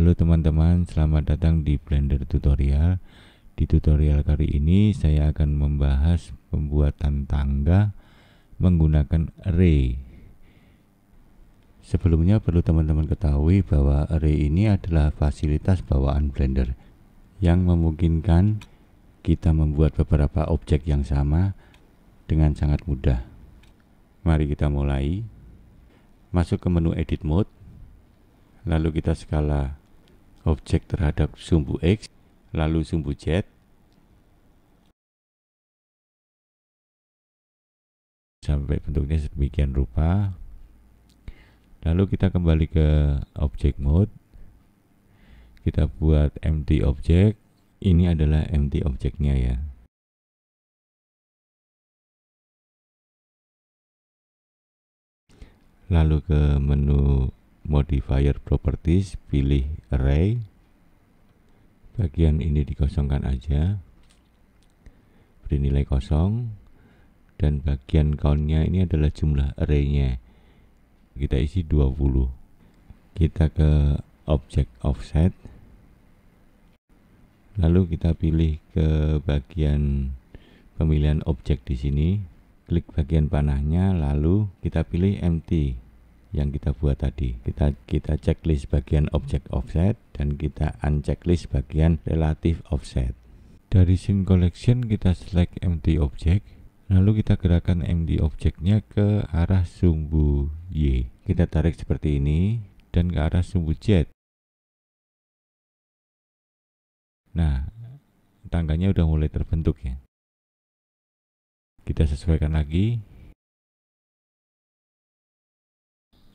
Halo teman-teman, selamat datang di Blender Tutorial. Di tutorial kali ini saya akan membahas pembuatan tangga menggunakan array. Sebelumnya perlu teman-teman ketahui bahwa array ini adalah fasilitas bawaan Blender yang memungkinkan kita membuat beberapa objek yang sama dengan sangat mudah. Mari kita mulai. Masuk ke menu edit mode. Lalu kita skala objek terhadap sumbu X, lalu sumbu Z, sampai bentuknya sedemikian rupa. Lalu kita kembali ke objek mode. Kita buat empty objek. Ini adalah empty objeknya ya. Lalu ke menu modifier properties pilih array bagian ini dikosongkan aja beri nilai kosong dan bagian countnya ini adalah jumlah arraynya kita isi 20 kita ke object offset lalu kita pilih ke bagian pemilihan objek di sini klik bagian panahnya lalu kita pilih empty yang kita buat tadi. Kita kita checklist bagian objek offset dan kita unchecklist bagian relative offset. Dari scene collection kita select empty object, lalu kita gerakan empty objectnya ke arah sumbu Y. Kita tarik seperti ini dan ke arah sumbu Z. Nah, tangganya udah mulai terbentuk ya. Kita sesuaikan lagi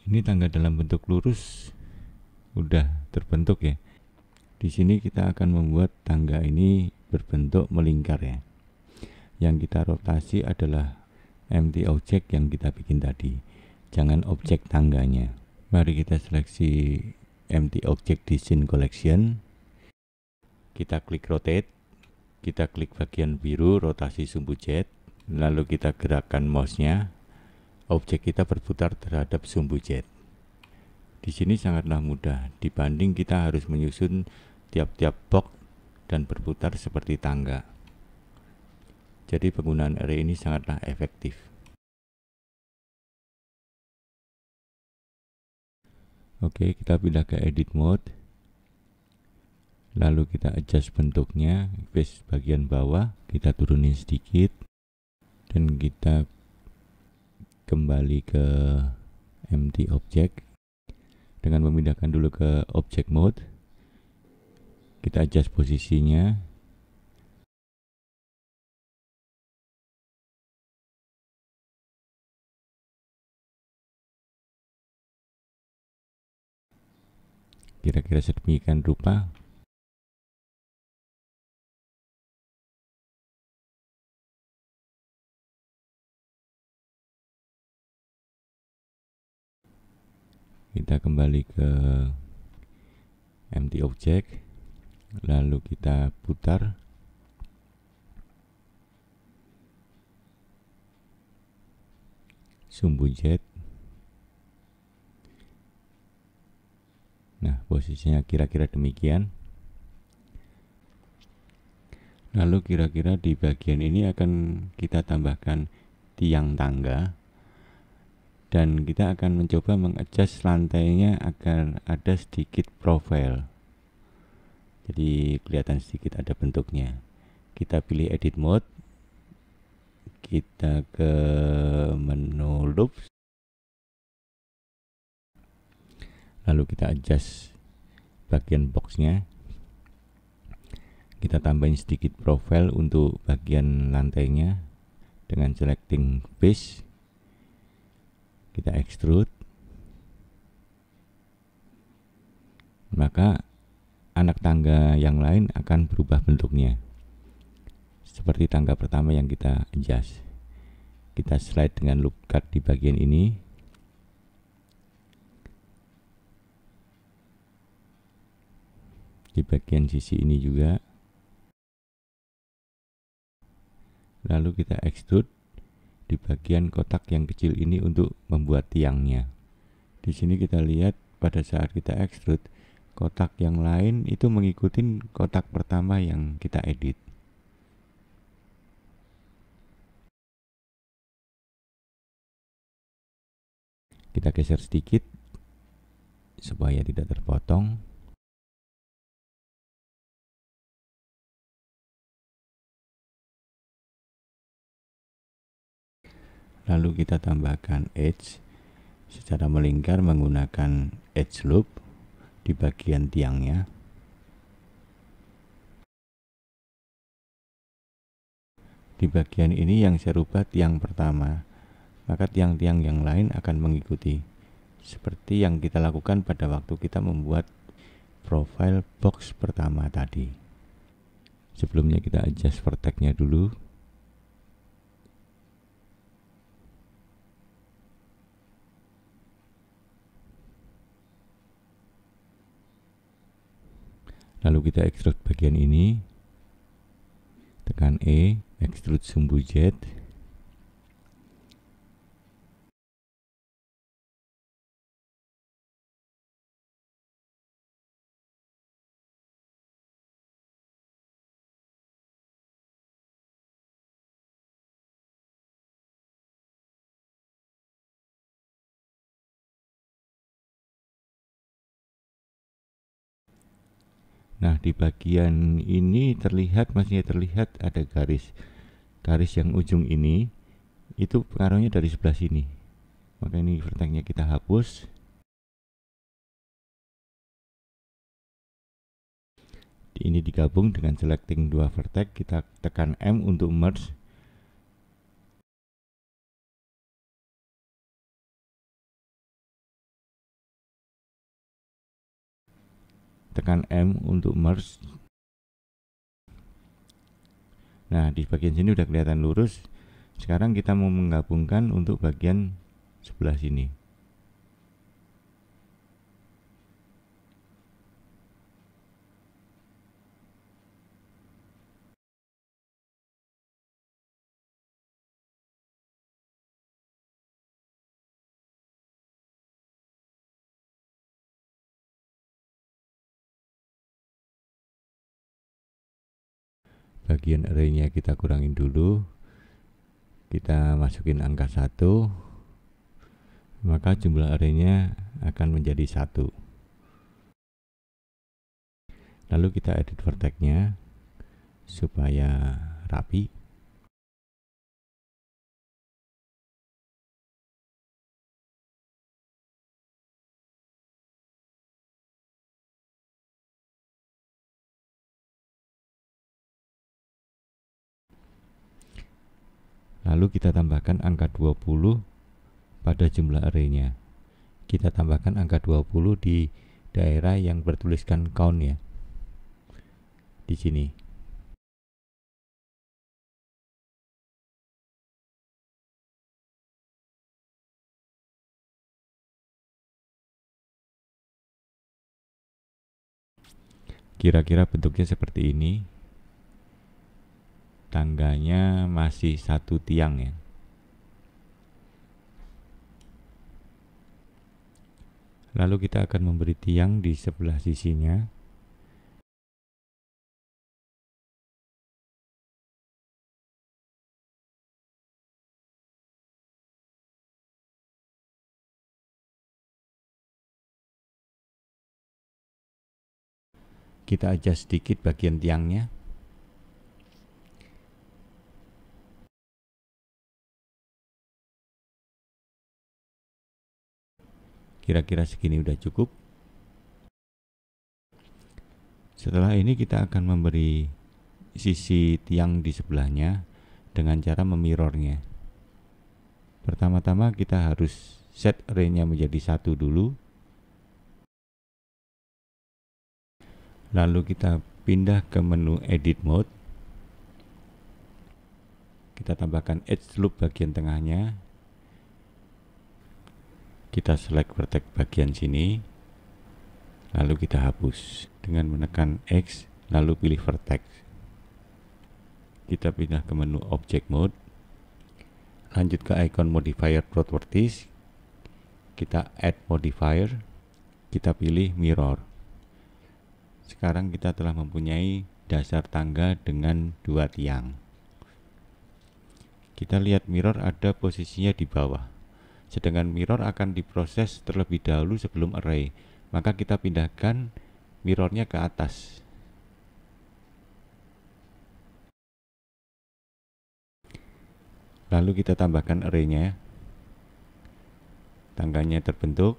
ini tangga dalam bentuk lurus udah terbentuk ya di sini kita akan membuat tangga ini berbentuk melingkar ya yang kita rotasi adalah empty object yang kita bikin tadi jangan objek tangganya mari kita seleksi empty object di scene collection kita klik rotate kita klik bagian biru rotasi sumbu jet lalu kita gerakkan mouse nya objek kita berputar terhadap sumbu Z. Di sini sangatlah mudah dibanding kita harus menyusun tiap-tiap box dan berputar seperti tangga. Jadi penggunaan array ini sangatlah efektif. Oke, kita pindah ke edit mode. Lalu kita adjust bentuknya, face bagian bawah, kita turunin sedikit dan kita kembali ke empty object dengan memindahkan dulu ke object mode kita adjust posisinya kira-kira sedemikian rupa kita kembali ke empty object lalu kita putar sumbu z nah posisinya kira-kira demikian lalu kira-kira di bagian ini akan kita tambahkan tiang tangga dan kita akan mencoba mengadjust lantainya agar ada sedikit profile jadi kelihatan sedikit ada bentuknya kita pilih edit mode kita ke menu loops lalu kita adjust bagian boxnya kita tambahin sedikit profile untuk bagian lantainya dengan selecting base kita extrude maka anak tangga yang lain akan berubah bentuknya seperti tangga pertama yang kita adjust kita slide dengan loop cut di bagian ini di bagian sisi ini juga lalu kita extrude di bagian kotak yang kecil ini untuk membuat tiangnya. Di sini kita lihat pada saat kita extrude, kotak yang lain itu mengikuti kotak pertama yang kita edit. Kita geser sedikit supaya tidak terpotong. lalu kita tambahkan edge secara melingkar menggunakan edge loop di bagian tiangnya di bagian ini yang saya rubah tiang pertama maka tiang-tiang yang lain akan mengikuti seperti yang kita lakukan pada waktu kita membuat profile box pertama tadi sebelumnya kita adjust verteknya dulu Lalu kita extrude bagian ini. Tekan E, extrude sumbu Z. Nah, di bagian ini terlihat masih terlihat ada garis. Garis yang ujung ini itu pengaruhnya dari sebelah sini. Maka ini vertexnya kita hapus. Ini digabung dengan selecting dua vertex, kita tekan M untuk merge tekan M untuk merge nah di bagian sini udah kelihatan lurus sekarang kita mau menggabungkan untuk bagian sebelah sini bagian arraynya kita kurangin dulu kita masukin angka satu maka jumlah arraynya akan menjadi satu lalu kita edit vertexnya supaya rapi Lalu kita tambahkan angka 20 pada jumlah arraynya. Kita tambahkan angka 20 di daerah yang bertuliskan count ya. Di sini. Kira-kira bentuknya seperti ini tangganya masih satu tiang ya. Lalu kita akan memberi tiang di sebelah sisinya. Kita adjust sedikit bagian tiangnya. Kira-kira segini udah cukup. Setelah ini kita akan memberi sisi tiang di sebelahnya dengan cara memirornya. Pertama-tama kita harus set range nya menjadi satu dulu. Lalu kita pindah ke menu edit mode. Kita tambahkan edge loop bagian tengahnya kita select vertex bagian sini lalu kita hapus dengan menekan X lalu pilih vertex kita pindah ke menu object mode lanjut ke icon modifier properties kita add modifier kita pilih mirror sekarang kita telah mempunyai dasar tangga dengan dua tiang kita lihat mirror ada posisinya di bawah sedangkan mirror akan diproses terlebih dahulu sebelum array. Maka kita pindahkan mirrornya ke atas. Lalu kita tambahkan arraynya. Tangganya terbentuk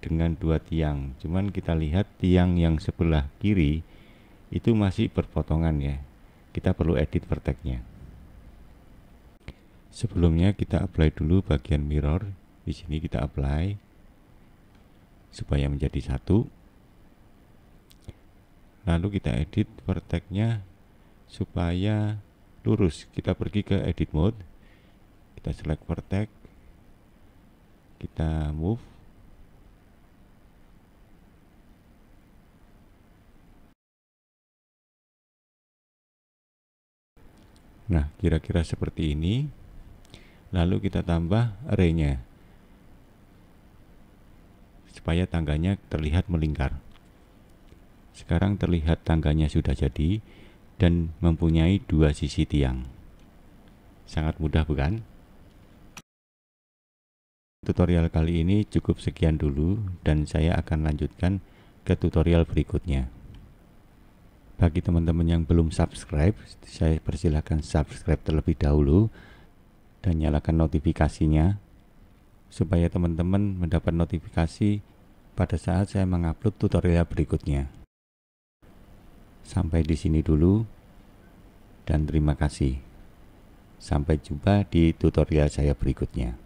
dengan dua tiang. Cuman kita lihat tiang yang sebelah kiri itu masih berpotongan ya. Kita perlu edit verteknya sebelumnya kita apply dulu bagian mirror di sini kita apply supaya menjadi satu lalu kita edit verteknya supaya lurus kita pergi ke edit mode kita select vertex kita move Nah, kira-kira seperti ini lalu kita tambah arraynya supaya tangganya terlihat melingkar sekarang terlihat tangganya sudah jadi dan mempunyai dua sisi tiang sangat mudah bukan? tutorial kali ini cukup sekian dulu dan saya akan lanjutkan ke tutorial berikutnya bagi teman-teman yang belum subscribe saya persilahkan subscribe terlebih dahulu dan nyalakan notifikasinya supaya teman-teman mendapat notifikasi pada saat saya mengupload tutorial berikutnya. Sampai di sini dulu dan terima kasih. Sampai jumpa di tutorial saya berikutnya.